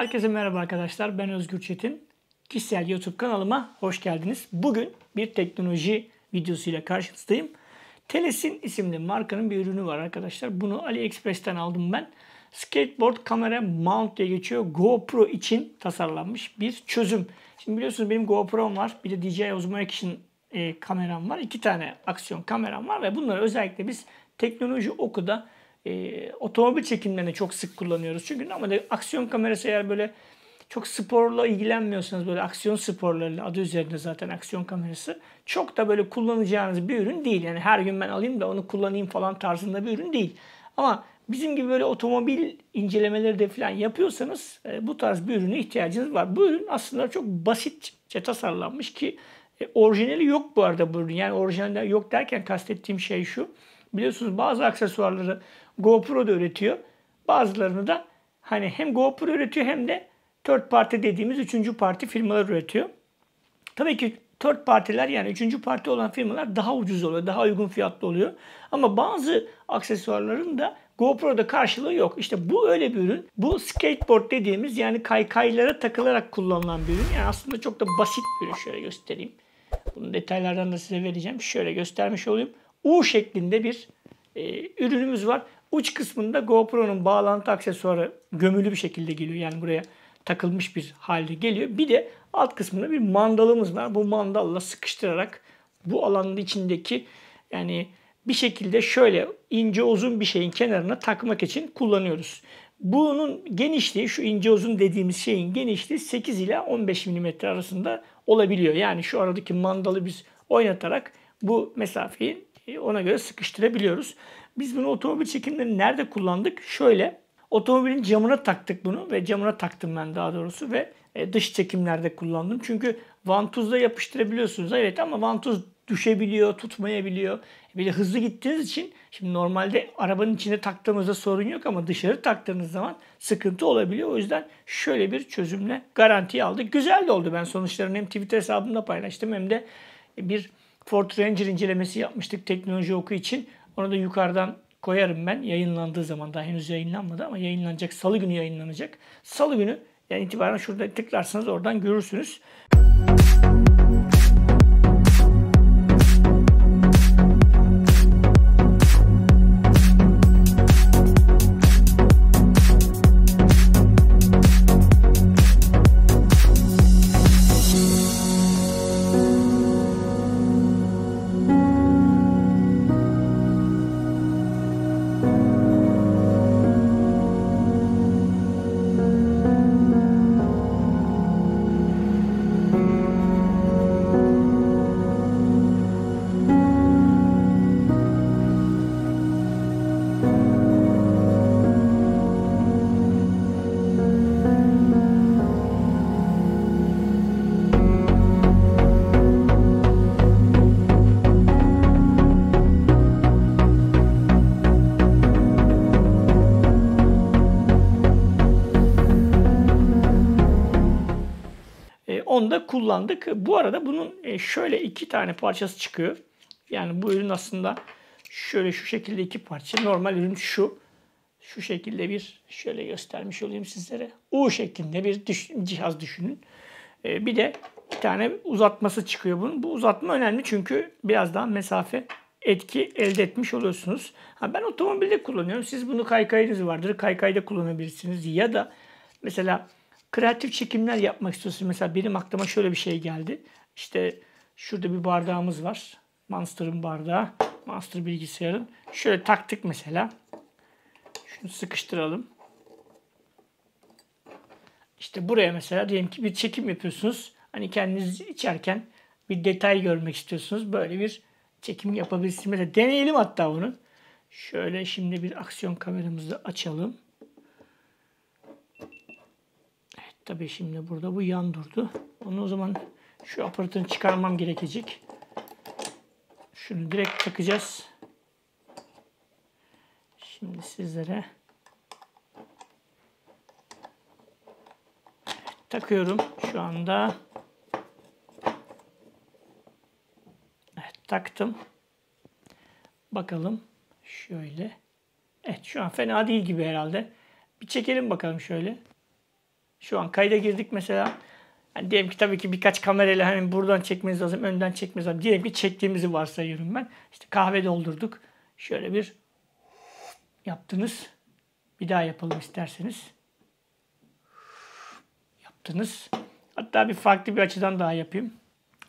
Herkese merhaba arkadaşlar. Ben Özgür Çetin. Kişisel YouTube kanalıma hoş geldiniz. Bugün bir teknoloji videosuyla karşınızdayım. Telesin isimli markanın bir ürünü var arkadaşlar. Bunu AliExpress'ten aldım ben. Skateboard kamera mount diye geçiyor. GoPro için tasarlanmış bir çözüm. Şimdi biliyorsunuz benim GoPro'm var. Bir de DJI Osmo Action e, kameram var. İki tane aksiyon kameram var ve bunları özellikle biz teknoloji okuda e, otomobil çekimlerini çok sık kullanıyoruz. Çünkü normalde aksiyon kamerası eğer böyle çok sporla ilgilenmiyorsanız böyle aksiyon sporlarıyla adı üzerinde zaten aksiyon kamerası çok da böyle kullanacağınız bir ürün değil. Yani her gün ben alayım da onu kullanayım falan tarzında bir ürün değil. Ama bizim gibi böyle otomobil incelemeleri de falan yapıyorsanız e, bu tarz bir ürüne ihtiyacınız var. Bu ürün aslında çok basitçe tasarlanmış ki e, orijinali yok bu arada bu ürün. Yani orijinali yok derken kastettiğim şey şu. Biliyorsunuz bazı aksesuarları GoPro da üretiyor. Bazılarını da hani hem GoPro üretiyor hem de third party dediğimiz üçüncü parti firmalar üretiyor. Tabii ki third partiler yani üçüncü parti olan firmalar daha ucuz oluyor, daha uygun fiyatlı oluyor. Ama bazı aksesuarların da GoPro'da karşılığı yok. İşte bu öyle bir ürün. Bu skateboard dediğimiz yani kaykaylara takılarak kullanılan bir ürün. Yani aslında çok da basit bir ürün. Şöyle göstereyim. Bunun detaylardan da size vereceğim. Şöyle göstermiş olayım. U şeklinde bir e, ürünümüz var. Uç kısmında GoPro'nun bağlantı aksesuarı gömülü bir şekilde geliyor. Yani buraya takılmış bir halde geliyor. Bir de alt kısmında bir mandalımız var. Bu mandalla sıkıştırarak bu alanın içindeki yani bir şekilde şöyle ince uzun bir şeyin kenarına takmak için kullanıyoruz. Bunun genişliği şu ince uzun dediğimiz şeyin genişliği 8 ile 15 mm arasında olabiliyor. Yani şu aradaki mandalı biz oynatarak bu mesafeyi ona göre sıkıştırabiliyoruz. Biz bunu otomobil çekimlerini nerede kullandık? Şöyle otomobilin camına taktık bunu ve camına taktım ben daha doğrusu ve e, dış çekimlerde kullandım. Çünkü vantuzla yapıştırabiliyorsunuz evet ama vantuz düşebiliyor, tutmayabiliyor. E, bir de hızlı gittiğiniz için şimdi normalde arabanın içine taktığımızda sorun yok ama dışarı taktığınız zaman sıkıntı olabiliyor. O yüzden şöyle bir çözümle garanti aldık. Güzel de oldu. Ben sonuçlarını hem Twitter hesabımda paylaştım hem de bir Ford Ranger incelemesi yapmıştık teknoloji oku için. Onu da yukarıdan koyarım ben yayınlandığı zaman. Daha henüz yayınlanmadı ama yayınlanacak. Salı günü yayınlanacak. Salı günü yani itibaren şurada tıklarsanız oradan görürsünüz. Müzik da kullandık. Bu arada bunun e, şöyle iki tane parçası çıkıyor. Yani bu ürün aslında şöyle şu şekilde iki parça. Normal ürün şu. Şu şekilde bir şöyle göstermiş olayım sizlere. U şeklinde bir düş, cihaz düşünün. E, bir de bir tane uzatması çıkıyor bunun. Bu uzatma önemli çünkü biraz daha mesafe etki elde etmiş oluyorsunuz. Ha, ben otomobilde kullanıyorum. Siz bunu kaykayınız vardır. Kaykayda kullanabilirsiniz. Ya da mesela kreatif çekimler yapmak istiyorsunuz. Mesela benim aklıma şöyle bir şey geldi. İşte şurada bir bardağımız var. Monster'ın bardağı. Monster bilgisayarın. Şöyle taktık mesela. Şunu sıkıştıralım. İşte buraya mesela diyelim ki bir çekim yapıyorsunuz. Hani kendiniz içerken bir detay görmek istiyorsunuz. Böyle bir çekim yapabilirsiniz. Mesela deneyelim hatta bunu. Şöyle şimdi bir aksiyon kameramızı açalım. Tabii şimdi burada bu yan durdu. Onu o zaman şu aparatını çıkarmam gerekecek. Şunu direkt takacağız. Şimdi sizlere takıyorum şu anda. Evet, taktım. Bakalım şöyle. Evet şu an fena değil gibi herhalde. Bir çekelim bakalım şöyle. Şu an kayda girdik mesela. Yani diyelim ki tabii ki birkaç kamerayla hani buradan çekmeniz lazım, önden çekmeniz lazım. Diyelim ki çektiğimizi varsayıyorum ben. İşte kahve doldurduk. Şöyle bir yaptınız. Bir daha yapalım isterseniz. Yaptınız. Hatta bir farklı bir açıdan daha yapayım.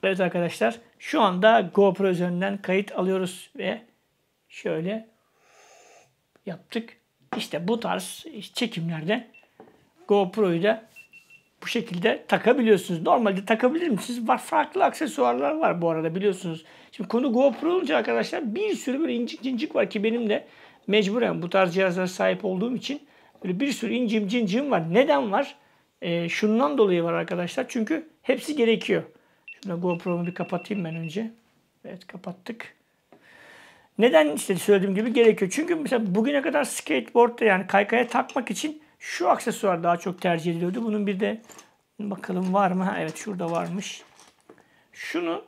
Evet arkadaşlar şu anda GoPro üzerinden kayıt alıyoruz ve şöyle yaptık. İşte bu tarz çekimlerde GoPro'yu da bu şekilde takabiliyorsunuz. Normalde takabilir misiniz? Var farklı aksesuarlar var bu arada biliyorsunuz. Şimdi konu GoPro olunca arkadaşlar bir sürü böyle incik cincik var ki benim de mecburen bu tarz cihazlara sahip olduğum için böyle bir sürü incim cincim var. Neden var? E, şundan dolayı var arkadaşlar. Çünkü hepsi gerekiyor. Şimdi GoPro'mu bir kapatayım ben önce. Evet kapattık. Neden işte söylediğim gibi gerekiyor? Çünkü mesela bugüne kadar skateboard'da yani kaykaya takmak için şu aksesuar daha çok tercih ediliyordu. Bunun bir de bakalım var mı? Ha, evet şurada varmış. Şunu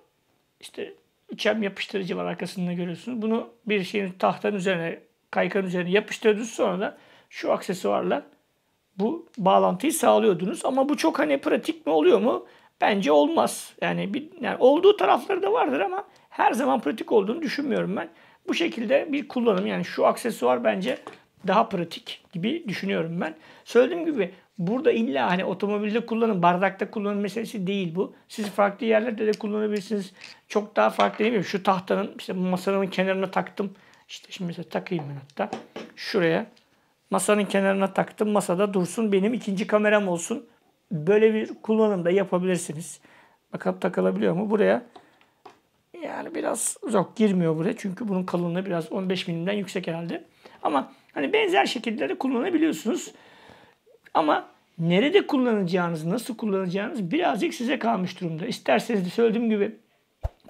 işte içem yapıştırıcı var arkasında görüyorsunuz. Bunu bir şeyin tahtanın üzerine, kaykanın üzerine yapıştırdınız sonra da şu aksesuarla bu bağlantıyı sağlıyordunuz. Ama bu çok hani pratik mi oluyor mu? Bence olmaz. Yani, bir, yani olduğu tarafları da vardır ama her zaman pratik olduğunu düşünmüyorum ben. Bu şekilde bir kullanım yani şu aksesuar bence daha pratik gibi düşünüyorum ben. Söylediğim gibi burada illa hani otomobilde kullanın, bardakta kullanın meselesi değil bu. Siz farklı yerlerde de kullanabilirsiniz. Çok daha farklı değil mi? Şu tahtanın işte masanın kenarına taktım. İşte şimdi mesela takayım ben hatta. Şuraya masanın kenarına taktım. Masada dursun benim ikinci kameram olsun. Böyle bir kullanım da yapabilirsiniz. Bakalım takılabiliyor mu? Buraya yani biraz yok girmiyor buraya. Çünkü bunun kalınlığı biraz 15 milimden yüksek herhalde. Ama Hani benzer şekilde de kullanabiliyorsunuz. Ama nerede kullanacağınız, nasıl kullanacağınız birazcık size kalmış durumda. İsterseniz de söylediğim gibi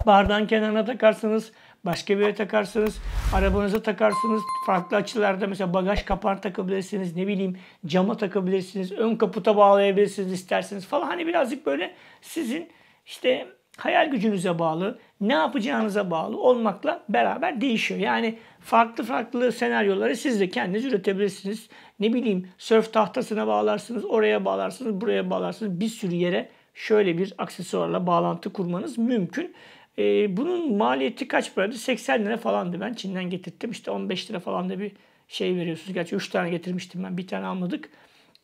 bardağın kenarına takarsanız, başka bir yere takarsanız, arabanıza takarsınız, farklı açılarda mesela bagaj kapağına takabilirsiniz, ne bileyim cama takabilirsiniz, ön kaputa bağlayabilirsiniz isterseniz falan. Hani birazcık böyle sizin işte hayal gücünüze bağlı, ne yapacağınıza bağlı olmakla beraber değişiyor. Yani farklı farklı senaryoları siz de kendiniz üretebilirsiniz. Ne bileyim sörf tahtasına bağlarsınız, oraya bağlarsınız, buraya bağlarsınız. Bir sürü yere şöyle bir aksesuarla bağlantı kurmanız mümkün. Ee, bunun maliyeti kaç paraydı? 80 lira falandı ben Çin'den getirttim. İşte 15 lira falan da bir şey veriyorsunuz. Gerçi 3 tane getirmiştim ben. Bir tane almadık.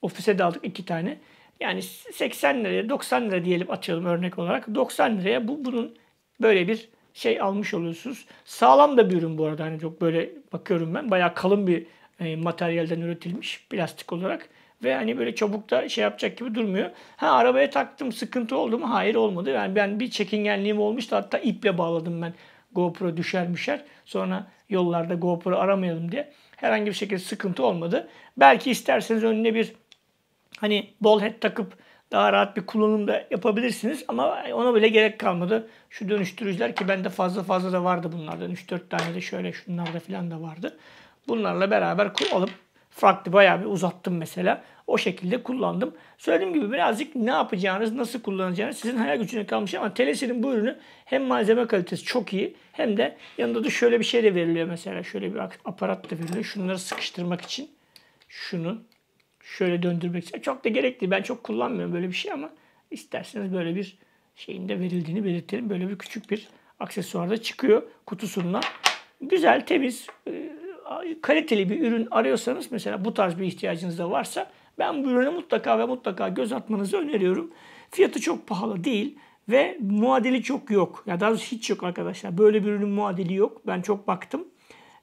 Ofise de aldık 2 tane. Yani 80 liraya 90 lira diyelim atıyorum örnek olarak. 90 liraya bu bunun böyle bir şey almış oluyorsunuz. Sağlam da bir ürün bu arada. Hani çok böyle bakıyorum ben. Bayağı kalın bir e, materyalden üretilmiş plastik olarak. Ve hani böyle çabuk da şey yapacak gibi durmuyor. Ha arabaya taktım sıkıntı oldu mu? Hayır olmadı. Yani ben bir çekingenliğim olmuştu. Hatta iple bağladım ben. GoPro düşermişer. Sonra yollarda GoPro aramayalım diye. Herhangi bir şekilde sıkıntı olmadı. Belki isterseniz önüne bir hani bol head takıp daha rahat bir kullanım da yapabilirsiniz ama ona bile gerek kalmadı. Şu dönüştürücüler ki bende fazla fazla da vardı bunlardan. 3-4 tane de şöyle şunlarda falan da vardı. Bunlarla beraber alıp farklı bayağı bir uzattım mesela. O şekilde kullandım. Söylediğim gibi birazcık ne yapacağınız, nasıl kullanacağınız sizin hayal gücüne kalmış ama Telesir'in bu ürünü hem malzeme kalitesi çok iyi hem de yanında da şöyle bir şey de veriliyor mesela. Şöyle bir aparat da veriliyor. Şunları sıkıştırmak için. Şunu şöyle döndürmek için. Çok da gerekli. Ben çok kullanmıyorum böyle bir şey ama isterseniz böyle bir şeyin de verildiğini belirtelim. Böyle bir küçük bir aksesuar da çıkıyor kutusundan. Güzel, temiz, e, kaliteli bir ürün arıyorsanız mesela bu tarz bir ihtiyacınız da varsa ben bu ürüne mutlaka ve mutlaka göz atmanızı öneriyorum. Fiyatı çok pahalı değil ve muadili çok yok. Ya daha doğrusu hiç yok arkadaşlar. Böyle bir ürünün muadili yok. Ben çok baktım.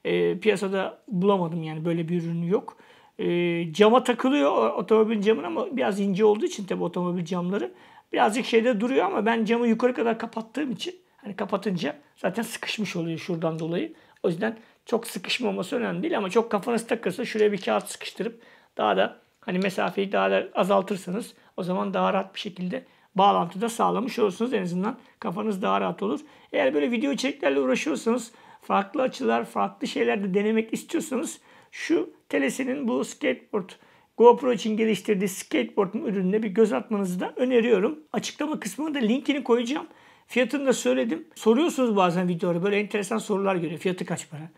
E, piyasada bulamadım yani böyle bir ürünü yok. E, cama takılıyor otomobil camın ama biraz ince olduğu için tabii otomobil camları birazcık şeyde duruyor ama ben camı yukarı kadar kapattığım için hani kapatınca zaten sıkışmış oluyor şuradan dolayı. O yüzden çok sıkışmaması önemli değil ama çok kafanız takılsa şuraya bir kağıt sıkıştırıp daha da hani mesafeyi daha da azaltırsanız o zaman daha rahat bir şekilde bağlantıda sağlamış olursunuz. En azından kafanız daha rahat olur. Eğer böyle video çeklerle uğraşıyorsanız farklı açılar, farklı şeyler de denemek istiyorsanız şu Telesin'in bu skateboard GoPro için geliştirdiği skateboard'un ürününe bir göz atmanızı da öneriyorum. Açıklama kısmına da linkini koyacağım. Fiyatını da söyledim. Soruyorsunuz bazen videoları böyle enteresan sorular görüyor. Fiyatı kaç para?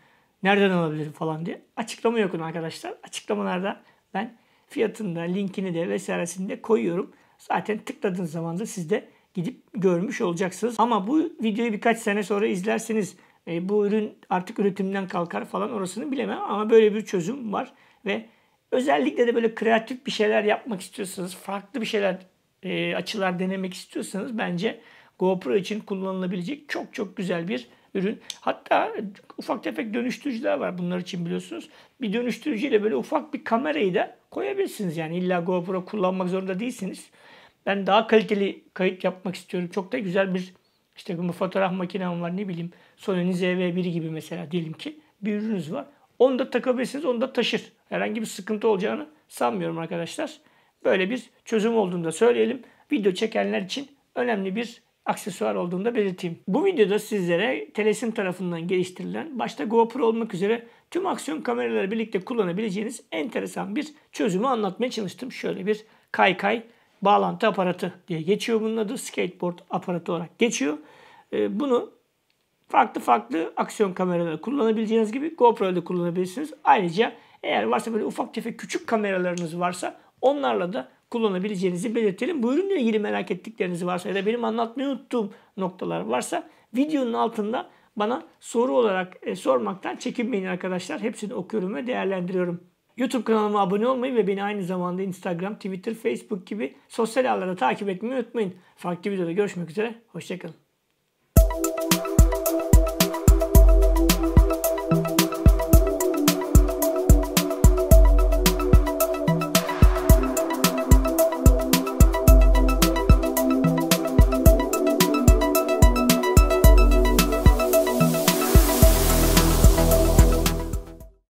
Nereden alabilirim falan diye. Açıklama yakın arkadaşlar. Açıklamalarda ben fiyatını da linkini de vesairesini de koyuyorum. Zaten tıkladığınız zaman da siz de gidip görmüş olacaksınız. Ama bu videoyu birkaç sene sonra izlerseniz e, bu ürün artık üretimden kalkar falan orasını bilemem ama böyle bir çözüm var ve özellikle de böyle kreatif bir şeyler yapmak istiyorsanız, farklı bir şeyler e, açılar denemek istiyorsanız bence GoPro için kullanılabilecek çok çok güzel bir ürün. Hatta ufak tefek dönüştürücüler var bunlar için biliyorsunuz. Bir dönüştürücüyle böyle ufak bir kamerayı da koyabilirsiniz. Yani illa GoPro kullanmak zorunda değilsiniz. Ben daha kaliteli kayıt yapmak istiyorum. Çok da güzel bir işte bu fotoğraf makinem var ne bileyim Sony'nin ZV-1 gibi mesela diyelim ki bir ürününüz var. Onu da takabilirsiniz onu da taşır. Herhangi bir sıkıntı olacağını sanmıyorum arkadaşlar. Böyle bir çözüm olduğunu da söyleyelim. Video çekenler için önemli bir aksesuar olduğunu da belirteyim. Bu videoda sizlere Telesim tarafından geliştirilen başta GoPro olmak üzere tüm aksiyon kameraları birlikte kullanabileceğiniz enteresan bir çözümü anlatmaya çalıştım. Şöyle bir kaykay kay bağlantı aparatı diye geçiyor bunun adı. Skateboard aparatı olarak geçiyor. Ee, bunu farklı farklı aksiyon kameraları kullanabileceğiniz gibi GoPro'da kullanabilirsiniz. Ayrıca eğer varsa böyle ufak tefek küçük kameralarınız varsa onlarla da kullanabileceğinizi belirtelim. Bu ürünle ilgili merak ettikleriniz varsa ya da benim anlatmayı unuttuğum noktalar varsa videonun altında bana soru olarak e, sormaktan çekinmeyin arkadaşlar. Hepsini okuyorum ve değerlendiriyorum. YouTube kanalıma abone olmayı ve beni aynı zamanda Instagram, Twitter, Facebook gibi sosyal ağlarda takip etmeyi unutmayın. Farklı videoda görüşmek üzere, hoşçakalın.